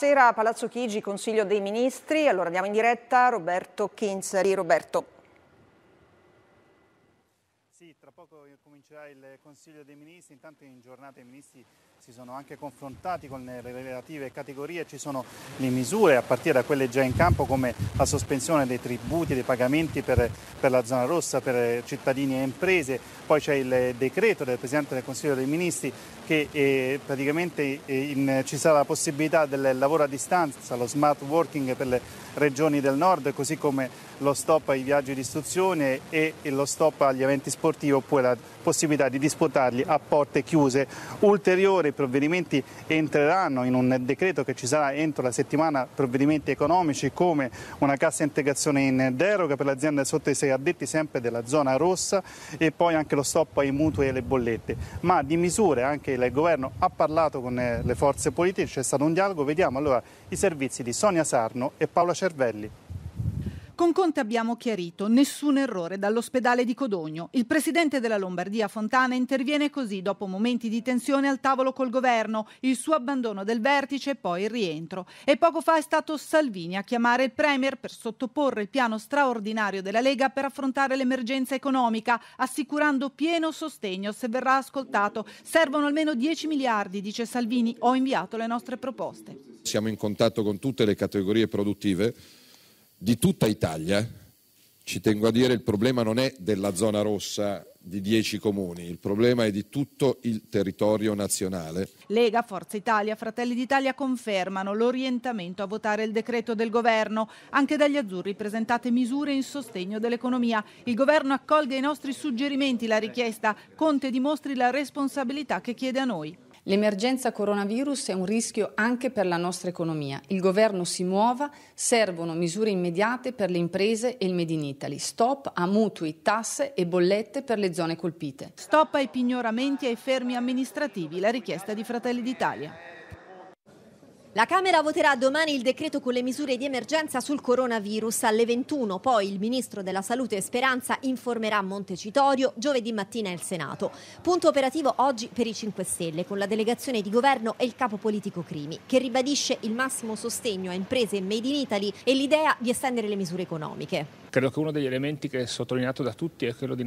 Sera Palazzo Chigi, Consiglio dei Ministri. Allora andiamo in diretta, Roberto Chinzari. Roberto. Sì, tra poco comincerà il Consiglio dei Ministri, intanto in giornata i ministri si sono anche confrontati con le relative categorie, ci sono le misure a partire da quelle già in campo come la sospensione dei tributi, dei pagamenti per, per la zona rossa, per cittadini e imprese, poi c'è il decreto del Presidente del Consiglio dei Ministri che eh, praticamente eh, in, ci sarà la possibilità del lavoro a distanza, lo smart working per le regioni del nord, così come lo stop ai viaggi di istruzione e, e lo stop agli eventi sportivi oppure la possibilità di disputarli a porte chiuse. Ulteriore i provvedimenti entreranno in un decreto che ci sarà entro la settimana, provvedimenti economici come una cassa integrazione in deroga per l'azienda sotto i sei addetti sempre della zona rossa e poi anche lo stop ai mutui e alle bollette. Ma di misure anche il governo ha parlato con eh, le forze politiche, c'è stato un dialogo, vediamo allora i servizi di Sonia Sarno e Paola Cervelli. Con Conte abbiamo chiarito nessun errore dall'ospedale di Codogno. Il presidente della Lombardia Fontana interviene così dopo momenti di tensione al tavolo col governo, il suo abbandono del vertice e poi il rientro. E poco fa è stato Salvini a chiamare il Premier per sottoporre il piano straordinario della Lega per affrontare l'emergenza economica, assicurando pieno sostegno se verrà ascoltato. Servono almeno 10 miliardi, dice Salvini. Ho inviato le nostre proposte. Siamo in contatto con tutte le categorie produttive di tutta Italia, ci tengo a dire, il problema non è della zona rossa di 10 comuni, il problema è di tutto il territorio nazionale. Lega, Forza Italia, Fratelli d'Italia confermano l'orientamento a votare il decreto del governo. Anche dagli azzurri presentate misure in sostegno dell'economia. Il governo accolga i nostri suggerimenti, la richiesta. Conte dimostri la responsabilità che chiede a noi. L'emergenza coronavirus è un rischio anche per la nostra economia. Il governo si muova, servono misure immediate per le imprese e il Made in Italy. Stop a mutui, tasse e bollette per le zone colpite. Stop ai pignoramenti e ai fermi amministrativi, la richiesta di Fratelli d'Italia. La Camera voterà domani il decreto con le misure di emergenza sul coronavirus alle 21, poi il Ministro della Salute e Speranza informerà Montecitorio giovedì mattina il Senato. Punto operativo oggi per i 5 Stelle con la delegazione di governo e il capo politico Crimi che ribadisce il massimo sostegno a imprese made in Italy e l'idea di estendere le misure economiche. Credo che uno degli elementi che è sottolineato da tutti è quello di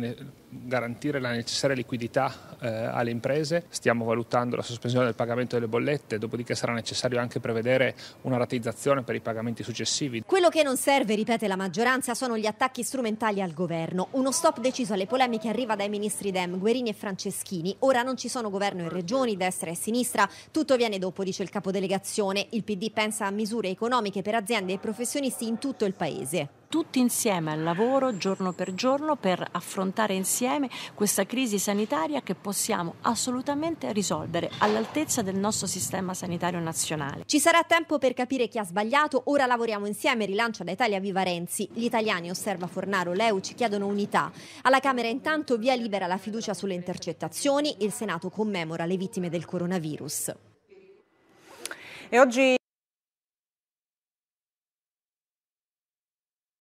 garantire la necessaria liquidità eh, alle imprese. Stiamo valutando la sospensione del pagamento delle bollette, dopodiché sarà necessario anche anche prevedere una ratizzazione per i pagamenti successivi. Quello che non serve, ripete la maggioranza, sono gli attacchi strumentali al governo. Uno stop deciso alle polemiche arriva dai ministri Dem, Guerini e Franceschini. Ora non ci sono governo e regioni, destra e sinistra. Tutto viene dopo, dice il capodelegazione. Il PD pensa a misure economiche per aziende e professionisti in tutto il paese tutti insieme al lavoro giorno per giorno per affrontare insieme questa crisi sanitaria che possiamo assolutamente risolvere all'altezza del nostro sistema sanitario nazionale. Ci sarà tempo per capire chi ha sbagliato, ora lavoriamo insieme, rilancia da Italia Viva Renzi. Gli italiani, osserva Fornaro, Leu, ci chiedono unità. Alla Camera intanto via libera la fiducia sulle intercettazioni, il Senato commemora le vittime del coronavirus. E oggi